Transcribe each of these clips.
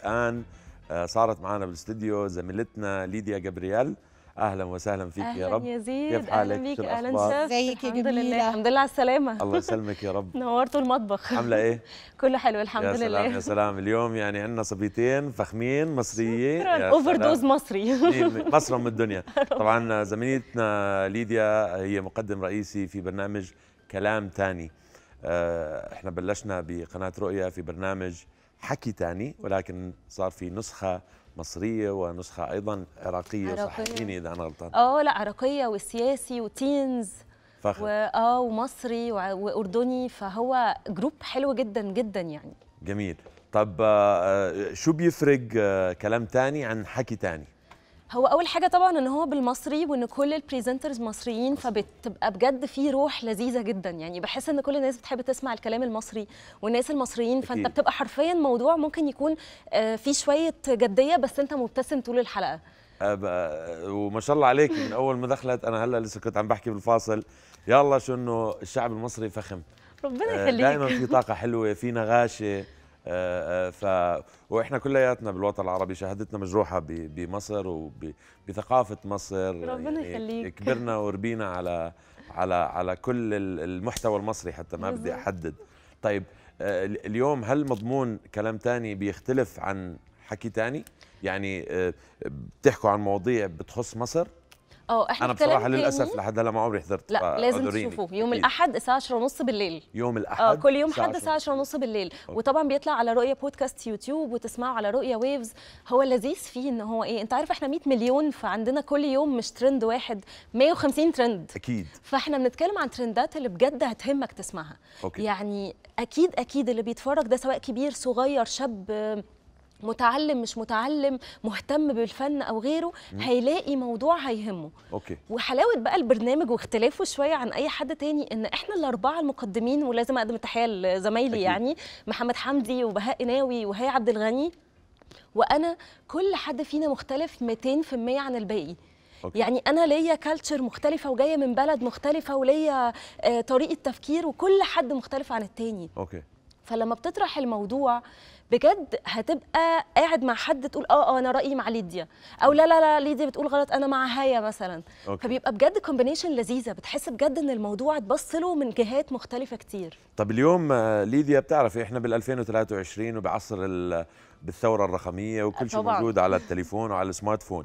الان آه، صارت معنا بالاستديو زميلتنا ليديا جابرييل اهلا وسهلا فيك أهلاً يا رب يزيد. كيف حالك اهلا بيك اهلا شاف زيك يا جميله لله. الحمد لله على السلامه الله يسلمك يا رب نورتوا المطبخ عامله ايه كله حلو الحمد لله يا سلام يا سلام اليوم يعني عندنا صبيتين فخمين مصريين اوفر دوز مصري مصر من الدنيا طبعا زميلتنا ليديا هي مقدم رئيسي في برنامج كلام تاني آه، احنا بلشنا بقناه رؤيا في برنامج حكي تاني ولكن صار في نسخة مصرية ونسخة أيضا عراقية صححيني إذا أنا غلطان آه لا عراقية وسياسي وتينز فخر وآه ومصري وأردني فهو جروب حلو جدا جدا يعني جميل طب آه، آه، شو بيفرق آه، كلام تاني عن حكي تاني؟ هو اول حاجه طبعا ان هو بالمصري وان كل البريزنترز مصريين فبتبقى بجد في روح لذيذه جدا يعني بحس ان كل الناس بتحب تسمع الكلام المصري والناس المصريين فانت بتبقى حرفيا موضوع ممكن يكون آه، فيه شويه جديه بس انت مبتسم طول الحلقه آه، وما شاء الله عليك من اول ما دخلت انا هلا لسه كنت عم بحكي بالفاصل يلا شو انه الشعب المصري فخم ربنا آه، يخليك دائما في طاقه حلوه في نغاشه آه، آه، ف واحنا كلياتنا بالوطن العربي شهادتنا مجروحه بمصر وبثقافه مصر ربنا يعني يخليك يعني كبرنا وربينا على على على كل المحتوى المصري حتى ما بدي احدد طيب آه، اليوم هل مضمون كلام تاني بيختلف عن حكي تاني يعني بتحكوا عن مواضيع بتخص مصر اه احنا انا بصراحه للاسف لحد هلا ما عمري حضرت لا لازم تشوفوه يوم الاحد الساعه 10:30 بالليل يوم آه، الاحد آه كل يوم حد الساعه 10:30 بالليل أوكي. وطبعا بيطلع على رؤيه بودكاست يوتيوب وتسمعه على رؤيه ويفز هو لذيذ فيه ان هو ايه انت عارف احنا 100 مليون فعندنا كل يوم مش ترند واحد 150 ترند اكيد فاحنا بنتكلم عن ترندات اللي بجد هتهمك تسمعها أوكي. يعني اكيد اكيد اللي بيتفرج ده سواء كبير صغير شاب متعلم مش متعلم مهتم بالفن او غيره مم. هيلاقي موضوع هيهمه اوكي وحلاوه بقى البرنامج واختلافه شويه عن اي حد تاني ان احنا الاربعه المقدمين ولازم اقدم التحيه لزمايلي يعني محمد حمدي وبهاء ناوي وهي عبد الغني وانا كل حد فينا مختلف 200% عن الباقي أوكي. يعني انا ليا كالتشر مختلفه وجايه من بلد مختلفه وليا آه، طريقه تفكير وكل حد مختلف عن التاني اوكي فلما بتطرح الموضوع بجد هتبقى قاعد مع حد تقول اه اه انا رايي مع ليديا او لا لا لا ليديا بتقول غلط انا مع هيا مثلا أوكي. فبيبقى بجد كومبينيشن لذيذه بتحس بجد ان الموضوع اتبص له من جهات مختلفه كتير طب اليوم ليديا بتعرفي إيه؟ احنا بال 2023 وبعصر بالثوره الرقميه وكل شيء موجود على التليفون وعلى السمارت فون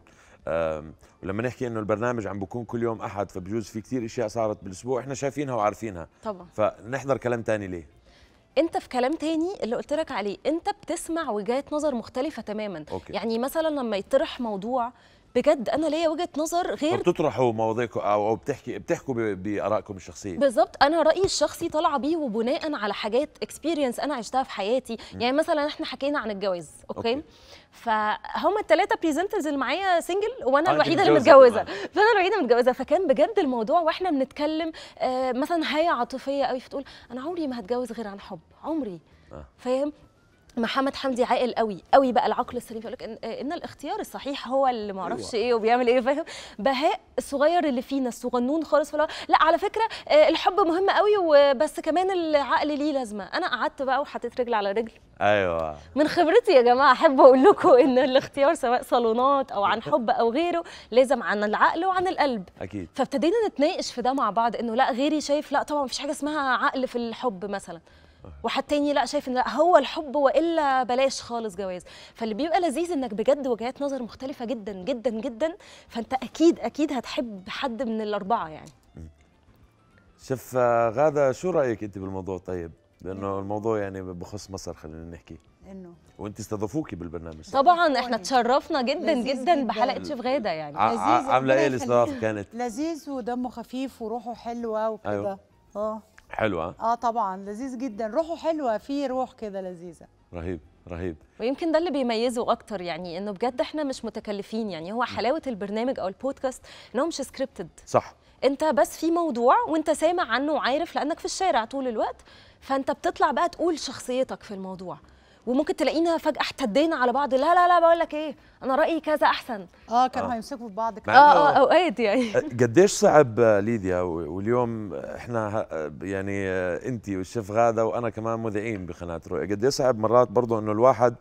ولما نحكي انه البرنامج عم بكون كل يوم احد فبجوز في كثير اشياء صارت بالاسبوع احنا شايفينها وعارفينها طبعا فنحضر كلام ثاني ليه انت في كلام تاني اللي قلت لك عليه انت بتسمع وجهات نظر مختلفه تماما أوكي. يعني مثلا لما يطرح موضوع بجد انا ليا وجهه نظر غير بتطرحوا مواضيعكم او بتحكي بتحكوا بارائكم الشخصيه بالظبط انا رايي الشخصي طالعه بيه وبناء على حاجات اكسبيرينس انا عشتها في حياتي م. يعني مثلا احنا حكينا عن الجواز اوكي, أوكي. فهم الثلاثه بريزنترز اللي معايا سنجل وانا آه، الوحيده اللي متجوزه فانا الوحيده متجوزه فكان بجد الموضوع واحنا بنتكلم آه، مثلا هاي عاطفيه قوي فتقول انا عمري ما هتجوز غير عن حب عمري آه. فاهم محمد حمدي عاقل قوي قوي بقى العقل السليم يقول لك إن, ان الاختيار الصحيح هو اللي ما اعرفش أيوة. ايه وبيعمل ايه فاهم بهاء الصغير اللي فينا الصغنون خالص فلا لا على فكره آه، الحب مهم قوي وبس كمان العقل ليه لازمه انا قعدت بقى وحطيت رجل على رجل ايوه من خبرتي يا جماعه احب اقول لكم ان الاختيار سواء صالونات او عن حب او غيره لازم عن العقل وعن القلب اكيد فابتدينا نتناقش في ده مع بعض انه لا غيري شايف لا طبعا مفيش حاجه اسمها عقل في الحب مثلا وحد تاني لا شايف ان لا هو الحب والا بلاش خالص جواز فاللي بيبقى لذيذ انك بجد وجهات نظر مختلفه جدا جدا جدا فانت اكيد اكيد هتحب حد من الاربعه يعني شوف آه، غاده شو رايك انت بالموضوع طيب لانه الموضوع يعني بخص مصر خلينا نحكي انه وانت استضافوكي بالبرنامج طبعا احنا تشرفنا جدا جدا بحلقه شيف غاده يعني عامله ايه الاستضافه كانت لذيذ ودمه خفيف وروحه حلوه وكده أيوه. اه حلو ها اه طبعا لذيذ جدا روحه حلوه في روح كده لذيذه رهيب رهيب ويمكن ده اللي بيميزه اكتر يعني انه بجد احنا مش متكلفين يعني هو حلاوه البرنامج او البودكاست انه مش سكريبتد صح انت بس في موضوع وانت سامع عنه وعارف لانك في الشارع طول الوقت فانت بتطلع بقى تقول شخصيتك في الموضوع وممكن تلاقينا فجاه احتدينا على بعض لا لا لا بقول لك ايه انا رايي كذا احسن اه كانوا آه. هيمسكوا في بعض كده اه اه اوقات يعني آه، قديش صعب آه، ليديا واليوم احنا يعني انت والشيف غاده وانا كمان مذيعين بقناه رؤيا قديش صعب مرات برضه انه الواحد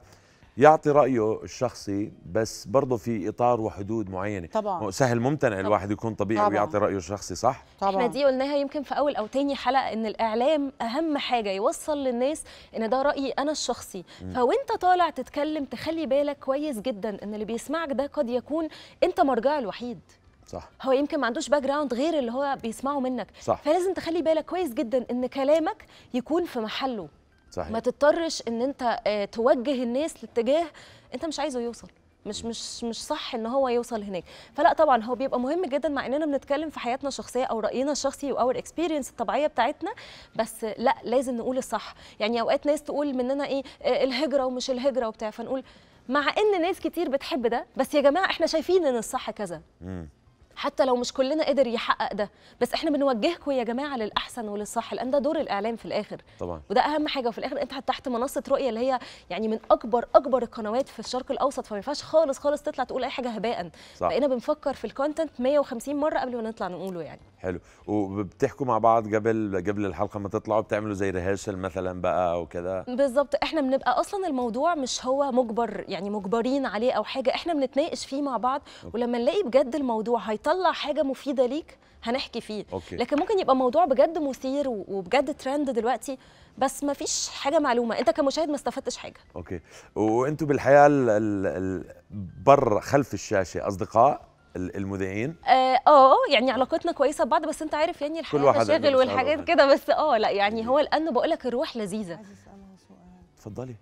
يعطي رايه الشخصي بس برضه في اطار وحدود معينه طبعا سهل ممتنع طبعا. الواحد يكون طبيعي طبعا. ويعطي رايه الشخصي صح طبعا احنا دي قلناها يمكن في اول او تاني حلقه ان الاعلام اهم حاجه يوصل للناس ان ده رايي انا الشخصي فوانت طالع تتكلم تخلي بالك كويس جدا ان اللي بيسمعك ده قد يكون انت مرجعه الوحيد صح هو يمكن ما عندوش باك جراوند غير اللي هو بيسمعه منك صح. فلازم تخلي بالك كويس جدا ان كلامك يكون في محله صحيح. ما تضطرش ان انت آه، توجه الناس لاتجاه انت مش عايزه يوصل مش مش مش صح ان هو يوصل هناك فلا طبعا هو بيبقى مهم جدا مع اننا بنتكلم في حياتنا الشخصيه او راينا الشخصي او الاكسبيرينس الطبيعيه بتاعتنا بس لا لازم نقول الصح يعني اوقات ناس تقول مننا ايه آه، الهجره ومش الهجره وبتاع فنقول مع ان ناس كتير بتحب ده بس يا جماعه احنا شايفين ان الصح كذا حتى لو مش كلنا قدر يحقق ده بس احنا بنوجهكم يا جماعه للاحسن وللصح لان ده دور الاعلام في الاخر طبعا وده اهم حاجه وفي الاخر انت تحت منصه رؤيه اللي هي يعني من اكبر اكبر القنوات في الشرق الاوسط فما ينفعش خالص خالص تطلع تقول اي حاجه هباء بقينا بنفكر في الكونتنت 150 مره قبل ما نطلع نقوله يعني حلو وبتحكوا مع بعض قبل قبل الحلقه ما تطلعوا بتعملوا زي ريهرسل مثلا بقى او كده بالظبط احنا بنبقى اصلا الموضوع مش هو مجبر يعني مجبرين عليه او حاجه احنا بنتناقش فيه مع بعض أوكي. ولما نلاقي بجد الموضوع هيطلع حاجه مفيده ليك هنحكي فيه أوكي. لكن ممكن يبقى موضوع بجد مثير وبجد ترند دلوقتي بس ما فيش حاجه معلومه انت كمشاهد ما استفدتش حاجه اوكي وانتوا بالحياه ال ال بره خلف الشاشه اصدقاء المذيعين؟ آه،, آه،, اه يعني علاقتنا كويسه ببعض بس انت عارف يعني الحياه مشاغل والحاجات كده بس اه لا يعني هو لانه بقول لك الروح لذيذه عايز اسالها سؤال اتفضلي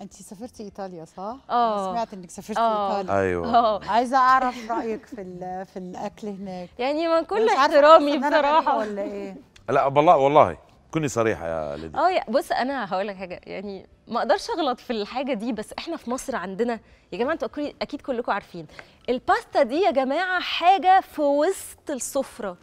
انت سافرتي ايطاليا صح؟ اه سمعت انك سافرتي آه. ايطاليا ايوه أوه. عايزه اعرف رايك في في الاكل هناك يعني من كل احترامي بصراحه ولا ايه؟ لا والله والله كوني صريحه يا ليدي اه بص انا هقول لك حاجه يعني ما اقدرش اغلط في الحاجه دي بس احنا في مصر عندنا يا جماعه انتوا اكيد كلكم عارفين الباستا دي يا جماعه حاجه في وسط السفره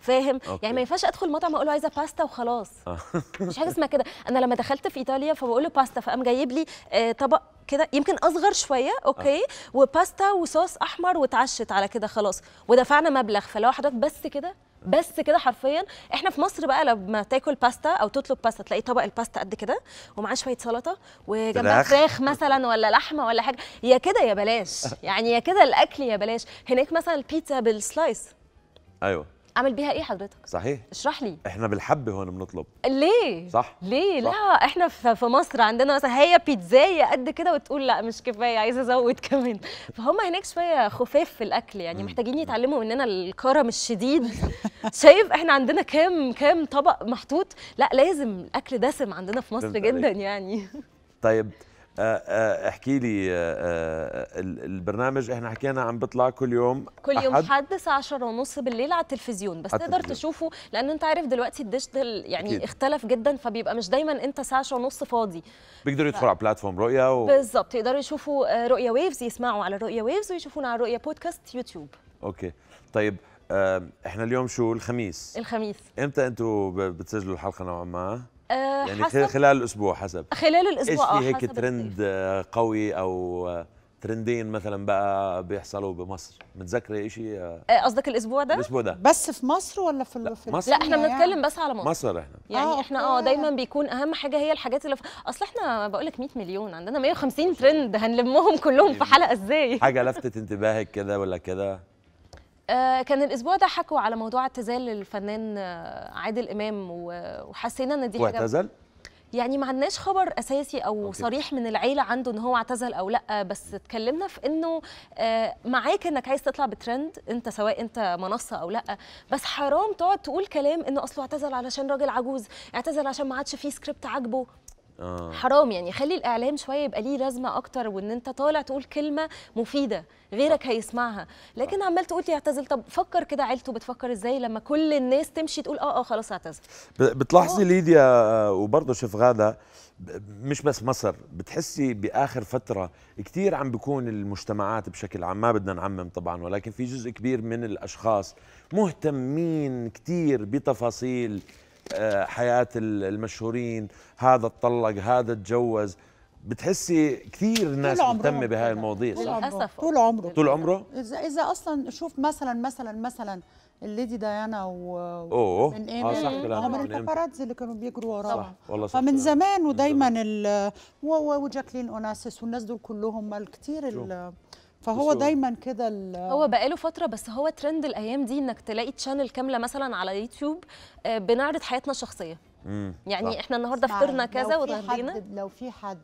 فاهم يعني أوكي. يعني ما ينفعش ادخل مطعم اقول له عايزه باستا وخلاص آه. مش حاجه اسمها كده انا لما دخلت في ايطاليا فبقول له باستا فقام جايب لي آه، طبق كده يمكن اصغر شويه اوكي أوه. وباستا وصوص احمر واتعشت على كده خلاص ودفعنا مبلغ فلو حضرتك بس كده بس كده حرفيا احنا في مصر بقى لما تاكل باستا او تطلب باستا تلاقي طبق الباستا قد كده ومعاه شويه سلطه وجنبها فراخ مثلا ولا لحمه ولا حاجه يا كده يا بلاش يعني يا كده الاكل يا بلاش هناك مثلا البيتزا بالسلايس ايوه اعمل بيها ايه حضرتك صحيح اشرح لي احنا بالحب هون بنطلب ليه صح ليه صح. لا احنا في مصر عندنا مثلا هي بيتزايه قد كده وتقول لا مش كفايه عايزه ازود كمان فهم هناك شويه خفاف في الاكل يعني محتاجين يتعلموا مننا الكرم الشديد شايف احنا عندنا كام كام طبق محطوط لا لازم الاكل دسم عندنا في مصر جدا يعني طيب آه، آه، احكي لي آه، البرنامج احنا حكينا عم بيطلع كل يوم كل يوم حد الساعه 10 ونص بالليل على التلفزيون بس تقدر تشوفه لانه انت عارف دلوقتي الديجيتال يعني أكيد. اختلف جدا فبيبقى مش دايما انت ساعه 10 ونص فاضي بيقدروا يدخلوا ف... على بلاتفورم رؤيا و... بالظبط يقدروا يشوفوا رؤيا ويفز يسمعوا على رؤيا ويفز ويشوفونا على رؤيا بودكاست يوتيوب اوكي طيب احنا اليوم شو الخميس الخميس امتى انتوا بتسجلوا الحلقه نوعا ما آه، يعني حسب خلال الاسبوع حسب خلال الاسبوع ايش في آه، هيك ترند آه، قوي او ترندين مثلا بقى بيحصلوا بمصر متذكره شيء قصدك الاسبوع ده الاسبوع ده بس في مصر ولا في لا, في مصر لا احنا يعني؟ بنتكلم يعني. بس على مصر مصر احنا يعني آه احنا اه دايما بيكون اهم حاجه هي الحاجات اللي في اصل احنا بقول لك 100 مليون عندنا 150 ترند هنلمهم كلهم في يعني حلقه ازاي حاجه لفتت انتباهك كده ولا كده آه، كان الاسبوع ده حكوا على موضوع اعتزال الفنان آه، عادل امام وحسينا ان دي حاجه واعتزل يعني ما عندناش خبر اساسي او أوكي. صريح من العيله عنده ان هو اعتزل او لا بس اتكلمنا في انه آه، معاك انك عايز تطلع بترند انت سواء انت منصه او لا بس حرام تقعد تقول كلام انه اصله اعتزل علشان راجل عجوز اعتزل عشان ما عادش فيه سكريبت عاجبه آه. حرام يعني خلي الاعلام شويه يبقى ليه لازمه اكتر وان انت طالع تقول كلمه مفيده غيرك صح. هيسمعها لكن صح. عمال تقول لي اعتزل طب فكر كده عيلته بتفكر ازاي لما كل الناس تمشي تقول اه اه خلاص اعتزل بتلاحظي ليديا آه، وبرضه شوف غاده مش بس مصر بتحسي باخر فتره كثير عم بيكون المجتمعات بشكل عام ما بدنا نعمم طبعا ولكن في جزء كبير من الاشخاص مهتمين كثير بتفاصيل آه، حياه المشهورين هذا اتطلق هذا تجوز بتحسي كثير ناس مهتمه بهاي المواضيع صح؟ طول عمره طول عمره اذا اذا اصلا شوف مثلا مثلا مثلا الليدي ديانا و اوه من آه، ايمن آه صح من الباباراتزي اللي كانوا بيجروا وراها والله صح فمن زمان ودايما ال... وجاكلين اوناسيس والناس دول كلهم كثير فهو دايما كده هو بقاله فتره بس هو ترند الايام دي انك تلاقي تشانل كامله مثلا على يوتيوب آه، بنعرض حياتنا الشخصيه يعني صح. احنا النهارده فطرنا كذا وتغدينا لو في حد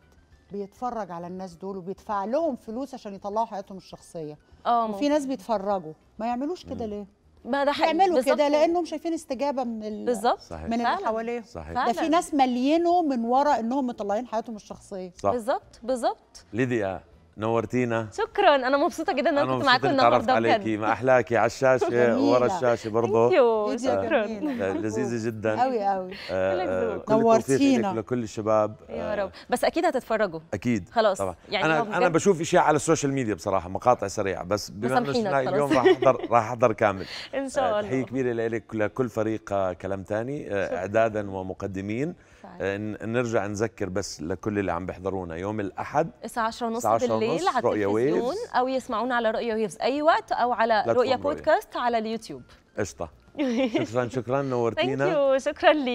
بيتفرج على الناس دول وبيدفع لهم فلوس عشان يطلعوا حياتهم الشخصيه اه وفي ناس بيتفرجوا ما يعملوش كده ليه ما ده يعملوا كده لانهم شايفين استجابه من ال... بالظبط من اللي حواليهم صحيح ده في ناس ملينه من ورا انهم مطلعين حياتهم الشخصيه بالظبط بالظبط ليديا نورتينا شكرا انا مبسوطه جدا ان انا كنت معاكم النهارده بجد عليكي ما احلاكي على الشاشه ورا الشاشه برضه شكرا لذيذه جدا قوي قوي آه، آه، نورتينا لكل الشباب يا آه، رب بس اكيد هتتفرجوا اكيد خلاص طبعا. يعني انا انا بشوف اشياء على السوشيال ميديا بصراحه مقاطع سريعه بس بما انه اليوم راح احضر راح احضر كامل ان شاء الله تحيه كبيره لك لكل فريق كلام ثاني اعدادا ومقدمين طيب. نرجع نذكر بس لكل اللي عم بيحضرونا يوم الاحد الساعه 10:30 ونص بالليل على التلفزيون او يسمعونا على رؤيا ويفز اي وقت او على رؤيا بودكاست على اليوتيوب قشطه شكرا شكرا نورتينا شكرا ليك